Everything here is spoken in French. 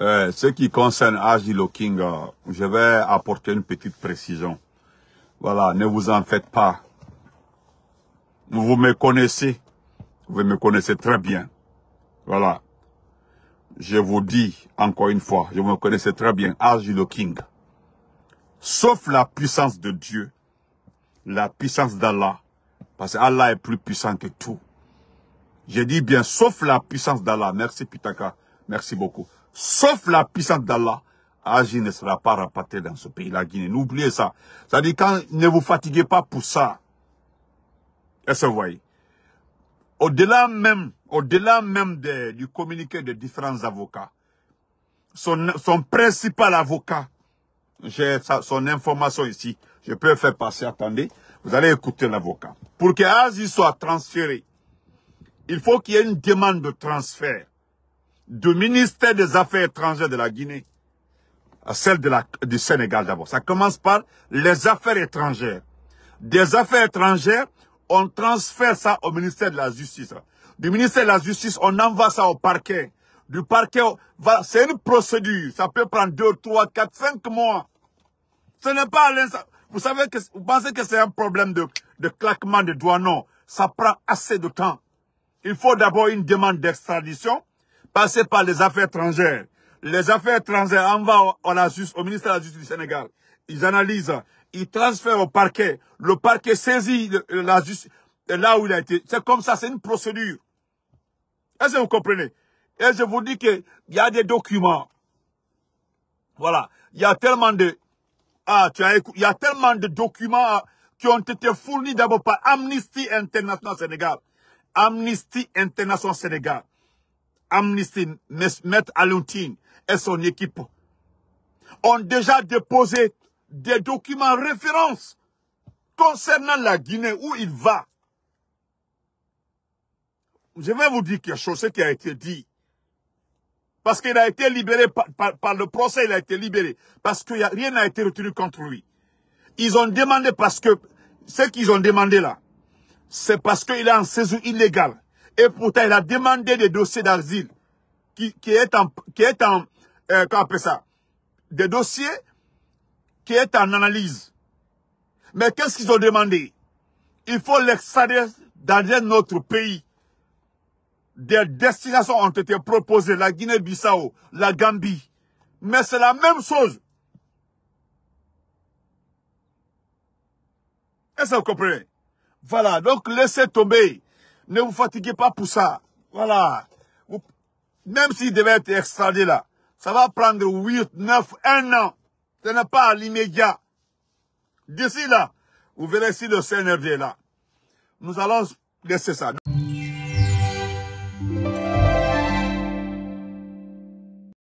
Euh, ce qui concerne Agile King, je vais apporter une petite précision. Voilà, ne vous en faites pas. Vous me connaissez. Vous me connaissez très bien. Voilà. Je vous dis encore une fois, je me connaissais très bien, Agile King. Sauf la puissance de Dieu, la puissance d'Allah, parce que Allah est plus puissant que tout. J'ai dit bien, sauf la puissance d'Allah. Merci Pitaka. Merci beaucoup. Sauf la puissance d'Allah, Agi ne sera pas rapatrié dans ce pays, la Guinée. N'oubliez ça. C'est-à-dire, quand ne vous fatiguez pas pour ça, est-ce vous voyez Au-delà même, au-delà même du communiqué de différents avocats, son, principal avocat, j'ai son information ici, je peux faire passer, attendez, vous allez écouter l'avocat. Pour que soit transféré, il faut qu'il y ait une demande de transfert du ministère des Affaires étrangères de la Guinée à celle de la, du Sénégal d'abord. Ça commence par les affaires étrangères. Des affaires étrangères, on transfère ça au ministère de la Justice. Du ministère de la Justice, on envoie ça au parquet. Du parquet, c'est une procédure. Ça peut prendre deux, trois, quatre, cinq mois. Ce n'est pas Vous savez que, vous pensez que c'est un problème de, de claquement de doigts. Non. Ça prend assez de temps. Il faut d'abord une demande d'extradition passer par les affaires étrangères. Les affaires étrangères envoient au, au ministère de la Justice du Sénégal. Ils analysent, ils transfèrent au parquet. Le parquet saisit la justice là où il a été. C'est comme ça, c'est une procédure. Est-ce que vous comprenez Et je vous dis qu'il y a des documents. Voilà. Il y a tellement de... Ah, tu as Il y a tellement de documents qui ont été fournis d'abord par Amnesty International Sénégal. Amnesty International Sénégal. Amnesty, Maître Alontine et son équipe ont déjà déposé des documents référence concernant la Guinée, où il va. Je vais vous dire quelque chose, ce qui a été dit. Parce qu'il a été libéré par, le procès, il a été libéré. Parce que rien n'a été retenu contre lui. Ils ont demandé parce que, ce qu'ils ont demandé là, c'est parce qu'il est en séjour illégal. Et pourtant, il a demandé des dossiers d'asile qui, qui, est en, qui est en, qu'on euh, ça, des dossiers qui est en analyse. Mais qu'est-ce qu'ils ont demandé? Il faut l'extrader dans un autre pays. Des destinations ont été proposées, la Guinée-Bissau, la Gambie. Mais c'est la même chose. Est-ce que vous comprenez Voilà, donc laissez tomber. Ne vous fatiguez pas pour ça. Voilà. même s'il devait être extradé là, ça va prendre 8, 9, 1 an. Ce n'est pas l'immédiat. D'ici là, vous verrez si le CNRD est là. Nous allons laisser ça.